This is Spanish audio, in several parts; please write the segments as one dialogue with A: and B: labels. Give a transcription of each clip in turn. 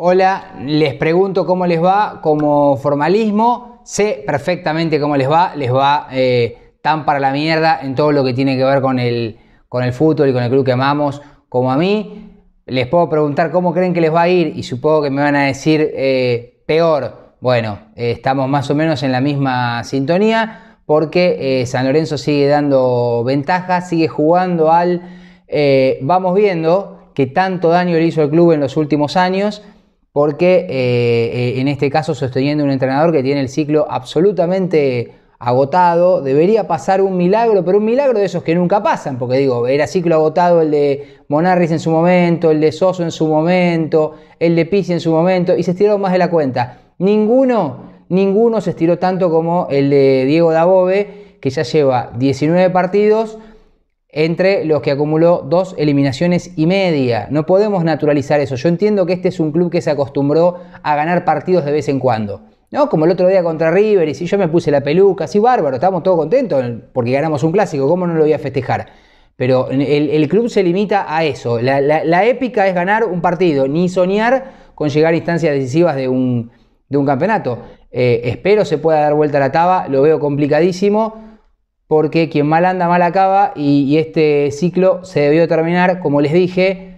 A: Hola, les pregunto cómo les va como formalismo. Sé perfectamente cómo les va. Les va eh, tan para la mierda en todo lo que tiene que ver con el, fútbol y con el club que amamos como a mí. Les puedo preguntar cómo creen que les va a ir y supongo que me van a decir eh, peor. Bueno, eh, estamos más o menos en la misma sintonía porque San Lorenzo sigue dando ventajas, sigue jugando al... vamos viendo que tanto daño le hizo el club en los últimos años porque eh, eh, en este caso sosteniendo un entrenador que tiene el ciclo absolutamente agotado, debería pasar un milagro, pero un milagro de esos que nunca pasan, porque digo, era ciclo agotado el de Monarris en su momento, el de Soso en su momento, el de Pizzi en su momento, y se estiró más de la cuenta. Ninguno, ninguno se estiró tanto como el de Diego Dabove, que ya lleva 19 partidos, entre los que acumuló dos eliminaciones y media. No podemos naturalizar eso. Yo entiendo que este es un club que se acostumbró a ganar partidos de vez en cuando. ¿No? Como el otro día contra River, y si yo me puse la peluca, sí, bárbaro, estábamos todos contentos porque ganamos un clásico, ¿cómo no lo voy a festejar? Pero el, club se limita a eso. La, épica es ganar un partido, ni soñar con llegar a instancias decisivas de un, campeonato. Eh, espero se pueda dar vuelta a la taba, lo veo complicadísimo porque quien mal anda, mal acaba, y, este ciclo se debió terminar, como les dije,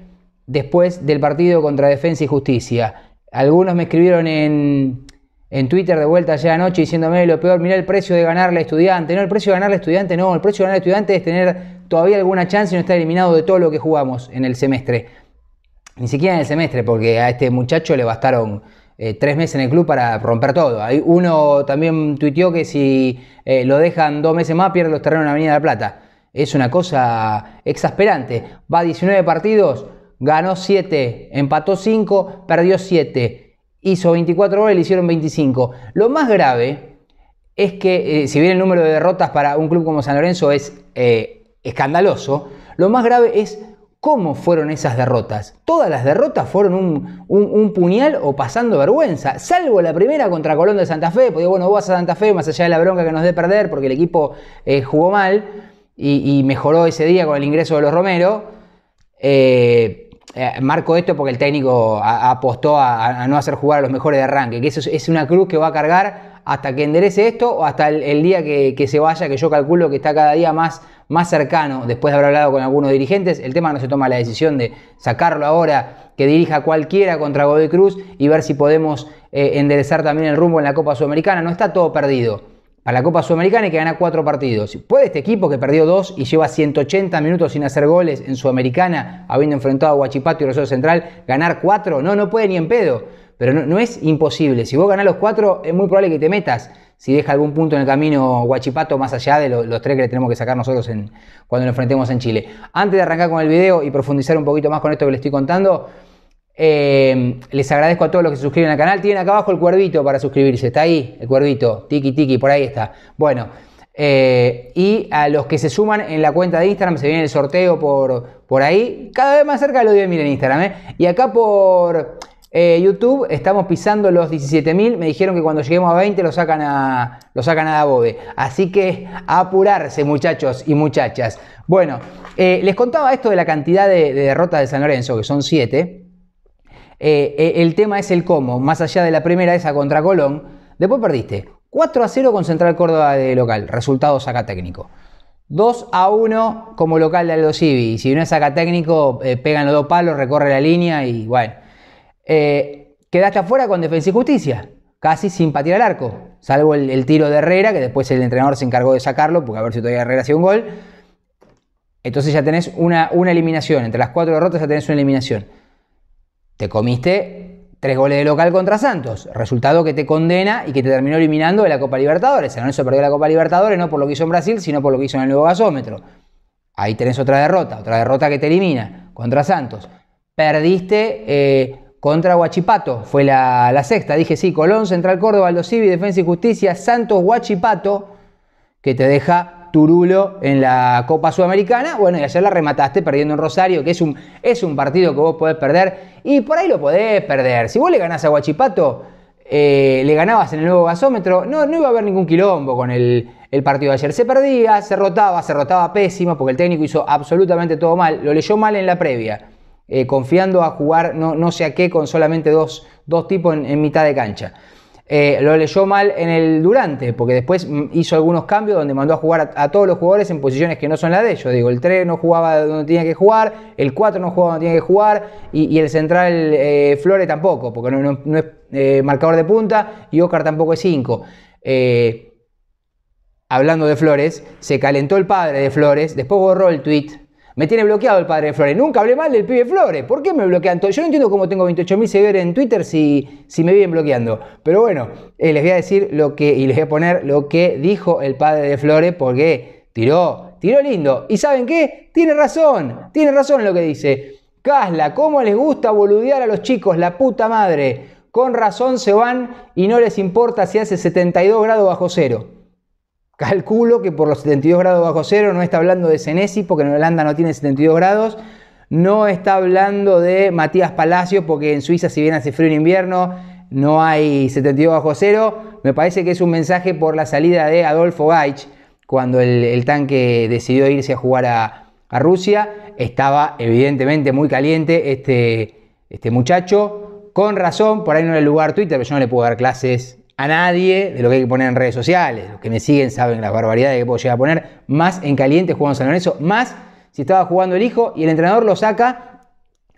A: después del partido contra Defensa y Justicia. Algunos me escribieron en, Twitter de vuelta ayer anoche diciéndome lo peor, mirá el precio de ganar la estudiante. No, el precio de ganar a estudiante no, el precio de ganar a estudiante es tener todavía alguna chance y no estar eliminado de todo lo que jugamos en el semestre. Ni siquiera en el semestre, porque a este muchacho le bastaron eh, tres meses en el club para romper todo. Hay uno también tuiteó que si eh, lo dejan dos meses más pierde los terrenos en la Avenida de la Plata. Es una cosa exasperante. Va 19 partidos, ganó 7, empató 5, perdió 7, hizo 24 goles, le hicieron 25. Lo más grave es que, eh, si bien el número de derrotas para un club como San Lorenzo es escandaloso, lo más grave es ¿Cómo fueron esas derrotas? Todas las derrotas fueron un, puñal o pasando vergüenza, salvo la primera contra Colón de Santa Fe, porque bueno, vos a Santa Fe, más allá de la bronca que nos dé perder, porque el equipo eh, jugó mal y, mejoró ese día con el ingreso de los Romero. Eh, eh, marco esto porque el técnico apostó a, no hacer jugar a los mejores de arranque, que eso es, una cruz que va a cargar hasta que enderece esto o hasta el, día que, que, se vaya, que yo calculo que está cada día más, más cercano, después de haber hablado con algunos dirigentes, el tema no se toma la decisión de sacarlo ahora, que dirija cualquiera contra Godoy Cruz y ver si podemos eh, enderezar también el rumbo en la Copa Sudamericana. No está todo perdido. Para la Copa Sudamericana hay que ganar cuatro partidos. ¿Puede este equipo que perdió dos y lleva 180 minutos sin hacer goles en Sudamericana, habiendo enfrentado a Guachipato y Rosario Central, ganar cuatro? No, no puede ni en pedo. Pero no, es imposible. Si vos ganás los cuatro, es muy probable que te metas si deja algún punto en el camino Guachipato, más allá de los tres que le tenemos que sacar nosotros cuando nos enfrentemos en Chile. Antes de arrancar con el video y profundizar un poquito más con esto que les estoy contando, eh, les agradezco a todos los que se suscriben al canal. Tienen acá abajo el cuervito para suscribirse. Está ahí el cuervito. Tiki, tiki, por ahí está. Bueno. Eh, y a los que se suman en la cuenta de Instagram, se viene el sorteo por, por ahí. Cada vez más cerca de los 10.000 en Instagram. ¿eh? Y acá por eh, YouTube, estamos pisando los 17.000. Me dijeron que cuando lleguemos a 20 lo sacan a, lo sacan a Así que apurarse, muchachos y muchachas. Bueno, eh, les contaba esto de la cantidad de, derrotas de San Lorenzo, que son 7. Eh, el tema es el cómo. Más allá de la primera, esa contra Colón. Después perdiste 4 a 0 con Central Córdoba de local. Resultado saca técnico. 2 a 1 como local de Aldo Civi. Si no es saca técnico, pegan los dos palos, recorre la línea y bueno. Eh, quedaste afuera con Defensa y Justicia, casi sin patear el arco, salvo el, tiro de Herrera, que después el entrenador se encargó de sacarlo, porque a ver si todavía Herrera hacía un gol. Entonces ya tenés una, una eliminación, entre las cuatro derrotas ya tenés una eliminación. Te comiste tres goles de local contra Santos, resultado que te condena y que te terminó eliminando de la Copa Libertadores. no eso perdió la Copa Libertadores no por lo que hizo en Brasil, sino por lo que hizo en el nuevo gasómetro. Ahí tenés otra derrota, otra derrota que te elimina contra Santos. Perdiste eh, contra Huachipato, fue la, sexta, dije sí, Colón, Central Córdoba, Aldo Defensa y Justicia, Santos, Huachipato, que te deja Turulo en la Copa Sudamericana, bueno, y ayer la remataste perdiendo en Rosario, que es un, es un partido que vos podés perder, y por ahí lo podés perder, si vos le ganás a Guachipato, eh, le ganabas en el nuevo gasómetro, no, no iba a haber ningún quilombo con el, el partido de ayer. Se perdía, se rotaba, se rotaba pésimo porque el técnico hizo absolutamente todo mal, lo leyó mal en la previa. Eh, confiando a jugar no, no, sé a qué con solamente dos, tipos en, mitad de cancha. Eh, lo leyó mal en el durante, porque después hizo algunos cambios donde mandó a jugar a, todos los jugadores en posiciones que no son las de ellos. Digo, el 3 no jugaba donde tenía que jugar, el 4 no jugaba donde tenía que jugar y, el central eh, Flores tampoco, porque no, es marcador de punta y Ocar tampoco es 5 hablando de Flores, se calentó el padre de Flores, después borró el tweet me tiene bloqueado el padre de Flores. Nunca hablé mal del pibe Flores. ¿Por qué me bloquean? Yo no entiendo cómo tengo 28.000 seguidores en Twitter si, si me vienen bloqueando. Pero bueno, eh, les voy a decir lo que, y les voy a poner lo que dijo el padre de Flores porque tiró, tiró lindo. ¿Y saben qué? Tiene razón, tiene razón lo que dice. Casla, ¿cómo les gusta boludear a los chicos? La puta madre. Con razón se van y no les importa si hace 72 grados bajo cero. Calculo que por los 72 grados bajo cero no está hablando de Senesi porque en Holanda no tiene 72 grados. No está hablando de Matías Palacio porque en Suiza si bien hace frío en invierno no hay 72 bajo cero. Me parece que es un mensaje por la salida de Adolfo Gaich cuando el, tanque decidió irse a jugar a, Rusia. Estaba evidentemente muy caliente este, este muchacho. Con razón, por ahí no era el lugar Twitter, pero yo no le puedo dar clases a nadie de lo que hay que poner en redes sociales. Los que me siguen saben las barbaridades que puedo llegar a poner. Más en caliente jugando San Lorenzo, más si estaba jugando el hijo y el entrenador lo saca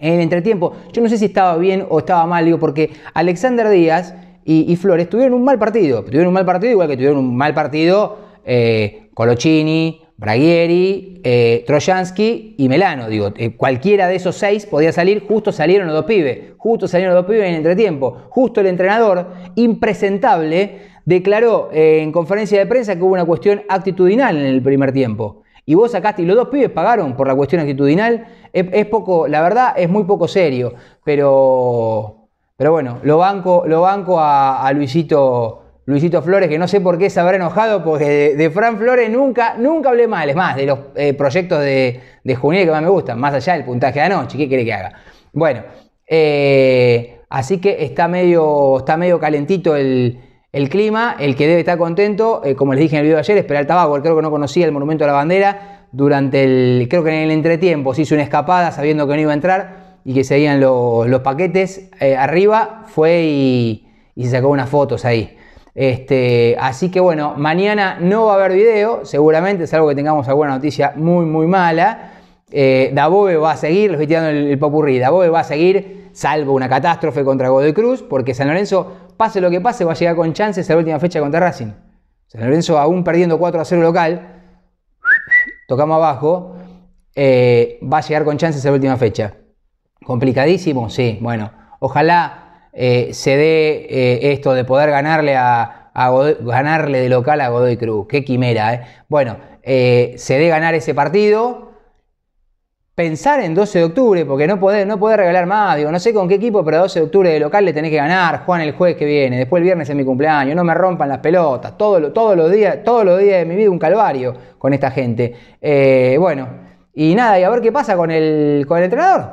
A: en el entretiempo. Yo no sé si estaba bien o estaba mal, digo, porque Alexander Díaz y, Flores tuvieron un mal partido. Tuvieron un mal partido, igual que tuvieron un mal partido eh, Colochini, Bragieri, eh, Trojansky y Melano. Digo, eh, cualquiera de esos seis podía salir, justo salieron los dos pibes, justo salieron los dos pibes en el entretiempo. Justo el entrenador, impresentable, declaró eh, en conferencia de prensa que hubo una cuestión actitudinal en el primer tiempo. Y vos sacaste, y los dos pibes pagaron por la cuestión actitudinal. Es, poco, la verdad, es muy poco serio. Pero, pero bueno, lo banco, lo banco a Luisito Luisito Flores, que no sé por qué se habrá enojado, porque de, Fran Flores nunca, nunca hablé mal. Es más, de los eh, proyectos de, de que más me gustan, más allá del puntaje de anoche, ¿qué quiere que haga? Bueno, eh, así que está medio, está medio calentito el, clima. El que debe estar contento, eh, como les dije en el video de ayer, Espera el tabaco, Creo que no conocía el Monumento a la Bandera. Durante el, creo que en el entretiempo se hizo una escapada sabiendo que no iba a entrar y que seguían los, los paquetes arriba. Fue y, y se sacó unas fotos ahí. Este, así que bueno, mañana no va a haber video, seguramente, salvo que tengamos alguna noticia muy, muy mala. Eh, va a seguir, les estoy tirando el, el popurrí, va a seguir, salvo una catástrofe contra Godoy Cruz, porque San Lorenzo, pase lo que pase, va a llegar con chances a la última fecha contra Racing. San Lorenzo, aún perdiendo 4 a 0 local, tocamos abajo, eh, va a llegar con chances a la última fecha. Complicadísimo, sí, bueno, ojalá eh, se dé eh, esto de poder ganarle, a, ganarle de local a Godoy Cruz. Qué quimera, ¿eh? Bueno, eh, se dé ganar ese partido. Pensar en 12 de octubre, porque no podés, no regalar más. Digo, no sé con qué equipo, pero 12 de octubre de local le tenés que ganar. Juan el jueves que viene, después el viernes es mi cumpleaños. No me rompan las pelotas. Todo, todos, los días, todos los días de mi vida un calvario con esta gente. bueno, y nada, y a ver qué pasa con el, con el entrenador.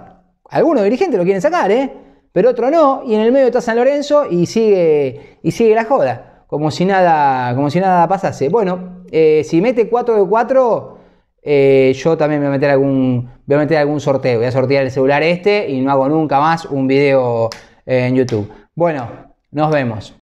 A: Algunos dirigentes lo quieren sacar, ¿eh? pero otro no, y en el medio está San Lorenzo y sigue, y sigue la joda, como si nada, como si nada pasase. Bueno, eh, si mete 4 de 4, eh, yo también voy a, algún, voy a meter algún sorteo, voy a sortear el celular este y no hago nunca más un video en YouTube. Bueno, nos vemos.